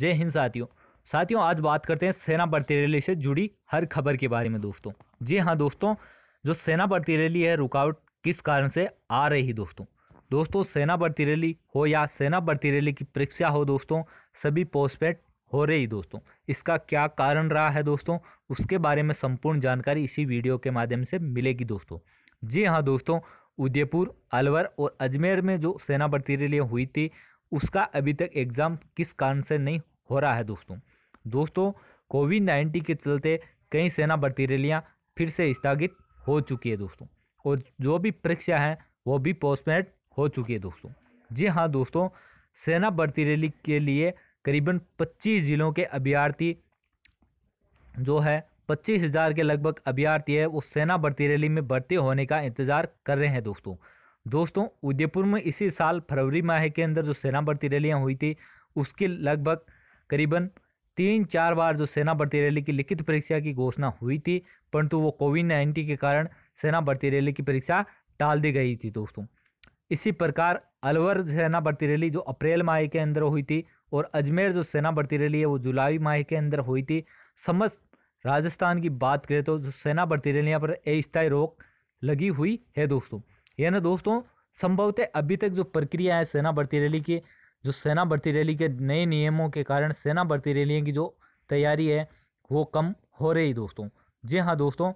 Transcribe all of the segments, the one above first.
जय हिंद साथियों साथियों आज बात करते हैं सेना भर्ती रैली से जुड़ी हर खबर के बारे में दोस्तों जी हाँ दोस्तों जो सेना भर्ती रैली है रुकावट किस कारण से आ रही दोस्तों दोस्तों सेना भर्ती रैली हो या सेना भर्ती रैली की परीक्षा हो दोस्तों सभी पोस्ट पेड हो रही दोस्तों इसका क्या कारण रहा है दोस्तों उसके बारे में संपूर्ण जानकारी इसी वीडियो के माध्यम से मिलेगी दोस्तों जी हाँ दोस्तों उदयपुर अलवर और अजमेर में जो सेना भर्ती रैली हुई थी उसका अभी तक एग्ज़ाम किस कारण से नहीं हो रहा है दोस्तों दोस्तों कोविड नाइन्टीन के चलते कई सेना भर्ती रैलियाँ फिर से स्थगित हो चुकी है दोस्तों और जो भी परीक्षा है वो भी पोस्टमेड हो चुकी है दोस्तों जी हाँ दोस्तों सेना भर्ती रैली के लिए करीबन 25 जिलों के अभ्यर्थी जो है पच्चीस हज़ार के लगभग अभ्यर्थी है वो सेना भर्ती रैली में भर्ती होने का इंतज़ार कर रहे हैं दोस्तों दोस्तों उदयपुर में इसी साल फरवरी माह के अंदर जो सेना भर्ती रैलियाँ हुई थी उसके लगभग करीबन तीन चार बार जो सेना भर्ती रैली की लिखित परीक्षा की घोषणा हुई थी परंतु वो कोविड नाइन्टीन के कारण सेना भर्ती रैली की परीक्षा टाल दी गई थी दोस्तों इसी प्रकार अलवर सेना भर्ती रैली जो अप्रैल माह के अंदर हुई थी और अजमेर जो सेना भर्ती रैली है वो जुलाई माह के अंदर हुई थी समस्त राजस्थान की बात करें तो जो सेना भर्ती रैलियाँ पर अस्थायी रोक लगी हुई है दोस्तों ना दोस्तों संभवतः अभी तक जो प्रक्रिया है सेना भर्ती रैली की जो सेना भर्ती रैली के नए नियमों के कारण सेना भर्ती रैली की जो तैयारी है वो कम हो रही दोस्तों जी हाँ दोस्तों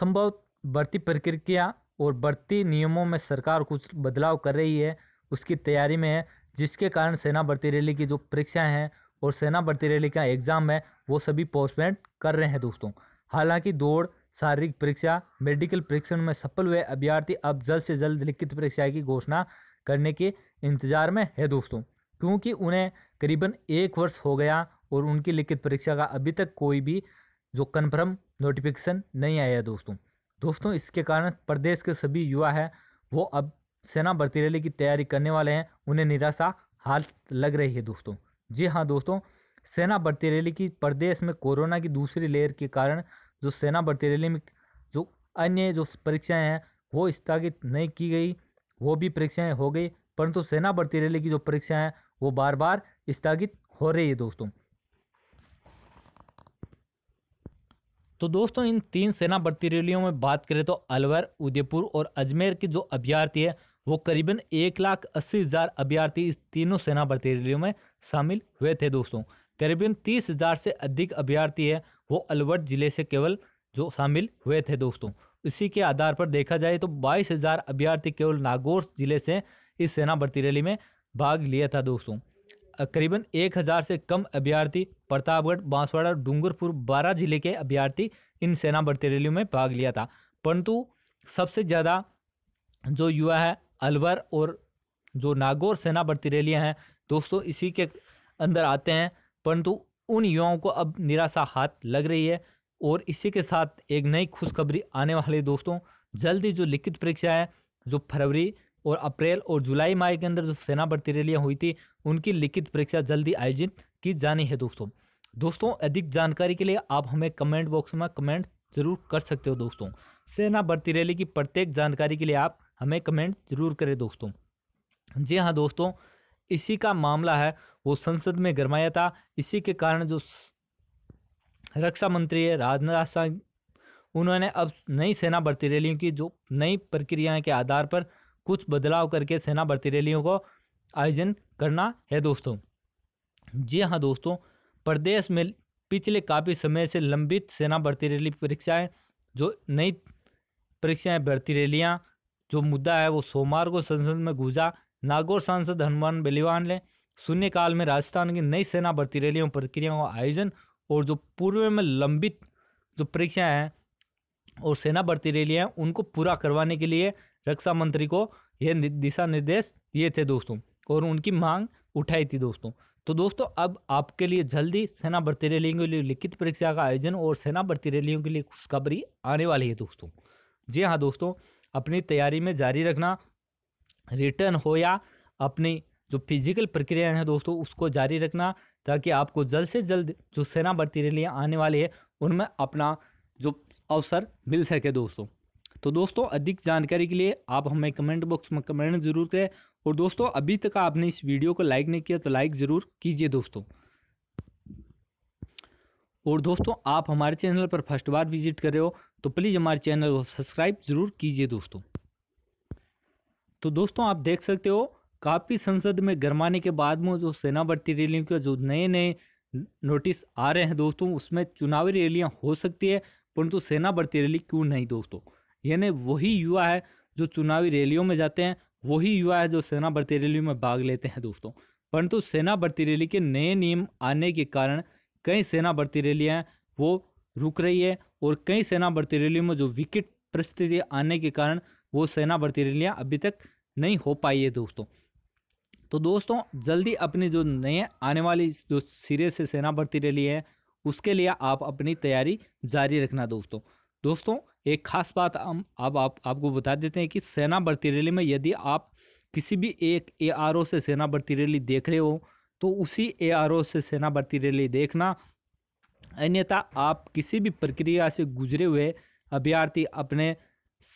संभव भर्ती प्रक्रिया और भर्ती नियमों में सरकार कुछ बदलाव कर रही है उसकी तैयारी में है जिसके कारण सेना भर्ती रैली की जो परीक्षाएँ हैं और सेना भर्ती रैली का एग्ज़ाम है वो सभी पोस्टमेंट कर रहे हैं दोस्तों हालांकि दौड़ शारीरिक परीक्षा मेडिकल परीक्षण में सफल हुए अभ्यर्थी अब जल्द से जल्द लिखित परीक्षा की घोषणा करने के इंतजार में है दोस्तों क्योंकि उन्हें करीबन एक वर्ष हो गया और उनकी लिखित परीक्षा का अभी तक कोई भी जो कन्फर्म नोटिफिकेशन नहीं आया है दोस्तों दोस्तों इसके कारण प्रदेश के सभी युवा हैं वो अब सेना भर्ती रैली की तैयारी करने वाले हैं उन्हें निराशा हाल लग रही है दोस्तों जी हाँ दोस्तों सेना भर्ती रैली की प्रदेश में कोरोना की दूसरी लेयर के कारण जो सेना भर्ती रैली में जो अन्य जो परीक्षाएं हैं वो स्थगित नहीं की गई वो भी परीक्षाएं हो गई परंतु सेना भर्ती रैली की जो परीक्षाएं हैं वो बार बार स्थगित हो रही है दोस्तों तो दोस्तों इन तीन सेना भर्ती रैलियों में बात करें तो अलवर उदयपुर और अजमेर के जो अभ्यर्थी है वो करीबन एक लाख अस्सी हज़ार अभ्यर्थी इस तीनों सेना भर्ती रैलियों में शामिल हुए थे दोस्तों करीबन तीस हज़ार से अधिक अभ्यर्थी है वो अलवर ज़िले से केवल जो शामिल हुए थे दोस्तों इसी के आधार पर देखा जाए तो बाईस हज़ार अभ्यर्थी केवल नागौर ज़िले से इस सेना भर्ती रैली में भाग लिया था दोस्तों करीबन एक हज़ार से कम अभ्यर्थी प्रतापगढ़ बांसवाड़ा डूंगरपुर बारह जिले के अभ्यर्थी इन सेना भर्ती रैलियों में भाग लिया था परंतु सबसे ज़्यादा जो युवा है अलवर और जो नागौर सेना भर्ती रैलियाँ हैं दोस्तों इसी के अंदर आते हैं परंतु उन युवाओं को अब निराशा हाथ लग रही है और इसी के साथ एक नई खुशखबरी आने वाले दोस्तों जल्दी जो लिखित परीक्षा है जो फरवरी और अप्रैल और जुलाई माह के अंदर जो सेना भर्ती रैलियाँ हुई थी उनकी लिखित परीक्षा जल्दी आयोजित की जानी है दोस्तों दोस्तों अधिक जानकारी के लिए आप हमें कमेंट बॉक्स में कमेंट जरूर कर सकते हो दोस्तों सेना भर्ती रैली की प्रत्येक जानकारी के लिए आप हमें कमेंट जरूर करें दोस्तों जी हाँ दोस्तों इसी का मामला है वो संसद में गरमाया था इसी के कारण जो रक्षा मंत्री है राजनाथ सिंह उन्होंने अब नई सेना भर्ती रैलियों की जो नई प्रक्रिया के आधार पर कुछ बदलाव करके सेना भर्ती रैलियों को आयोजन करना है दोस्तों जी हाँ दोस्तों प्रदेश में पिछले काफ़ी समय से लंबित सेना भर्ती रैली परीक्षाएं जो नई परीक्षाएं भर्ती रैलियाँ जो मुद्दा है वो सोमवार को संसद में गुजा नागौर सांसद हनुमान बलिवान ने शून्यकाल में राजस्थान की नई सेना भर्ती रैलियों प्रक्रियाओं का आयोजन और जो पूर्व में लंबित जो परीक्षाएं हैं और सेना भर्ती रैलियाँ हैं उनको पूरा करवाने के लिए रक्षा मंत्री को ये दिशा निर्देश दिए थे दोस्तों और उनकी मांग उठाई थी दोस्तों तो दोस्तों अब आपके लिए जल्दी सेना भर्ती रैलियों के लिए लिखित परीक्षा का आयोजन और सेना भर्ती रैलियों के लिए खुशखबरी आने वाली है दोस्तों जी हाँ दोस्तों अपनी तैयारी में जारी रखना रिटर्न हो या अपनी जो फिजिकल प्रक्रिया है दोस्तों उसको जारी रखना ताकि आपको जल्द से जल्द जो सेना भर्ती लिए आने वाली है उनमें अपना जो अवसर मिल सके दोस्तों तो दोस्तों अधिक जानकारी के लिए आप हमें कमेंट बॉक्स में कमेंट जरूर करें और दोस्तों अभी तक आपने इस वीडियो को लाइक नहीं किया तो लाइक ज़रूर कीजिए दोस्तों और दोस्तों आप हमारे चैनल पर फर्स्ट बार विजिट कर रहे हो तो प्लीज़ हमारे चैनल को सब्सक्राइब ज़रूर कीजिए दोस्तों तो दोस्तों आप देख सकते हो काफ़ी संसद में गरमाने के बाद में जो सेना भर्ती रैलियों के जो नए नए नोटिस आ रहे हैं दोस्तों उसमें चुनावी रैलियाँ हो सकती है परंतु सेना भर्ती रैली क्यों नहीं दोस्तों यानी वही युवा है जो चुनावी रैलियों में जाते हैं वही युवा है जो सेना भर्ती रैली में भाग लेते हैं दोस्तों परंतु सेना भर्ती रैली के नए नियम आने के कारण कई सेना भर्ती रैलियाँ वो रुक रही है और कई सेना भर्ती रैलियों में जो विकट परिस्थिति आने के कारण वो सेना भर्ती रैलियाँ अभी तक नहीं हो पाई है दोस्तों तो दोस्तों जल्दी अपनी जो नए आने वाली जो सिरे से सेना भर्ती रैली है उसके लिए आप अपनी तैयारी जारी रखना दोस्तों दोस्तों एक खास बात हम अब आप, आप, आपको बता देते हैं कि सेना भर्ती रैली में यदि आप किसी भी एक ए से सेना भर्ती रैली देख रहे हो तो उसी ए से सेना भर्ती रैली देखना अन्यथा आप किसी भी प्रक्रिया से गुजरे हुए अभ्यर्थी अपने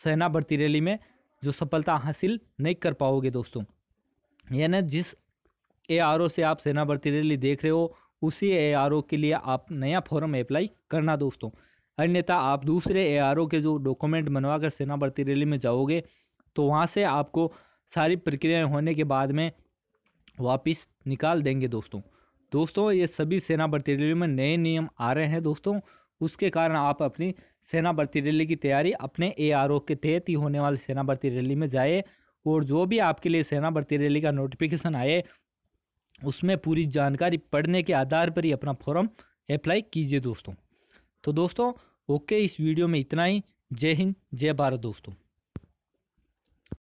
सेना भर्ती रैली में जो सफलता हासिल नहीं कर पाओगे दोस्तों यानी जिस ए से आप सेना भर्ती रैली देख रहे हो उसी ए के लिए आप नया फॉर्म अप्लाई करना दोस्तों अन्यथा आप दूसरे ए के जो डॉक्यूमेंट बनवा कर सेना भर्ती रैली में जाओगे तो वहाँ से आपको सारी प्रक्रियाएँ होने के बाद में वापिस निकाल देंगे दोस्तों दोस्तों ये सभी सेना भर्ती रैली में नए नियम आ रहे हैं दोस्तों उसके कारण आप अपनी सेना भर्ती रैली की तैयारी अपने ए के तहत ही होने वाली सेना भर्ती रैली में जाए और जो भी आपके लिए सेना भर्ती रैली का नोटिफिकेशन आए उसमें पूरी जानकारी पढ़ने के आधार पर ही अपना फॉर्म अप्लाई कीजिए दोस्तों तो दोस्तों ओके इस वीडियो में इतना ही जय हिंद जय भारत दोस्तों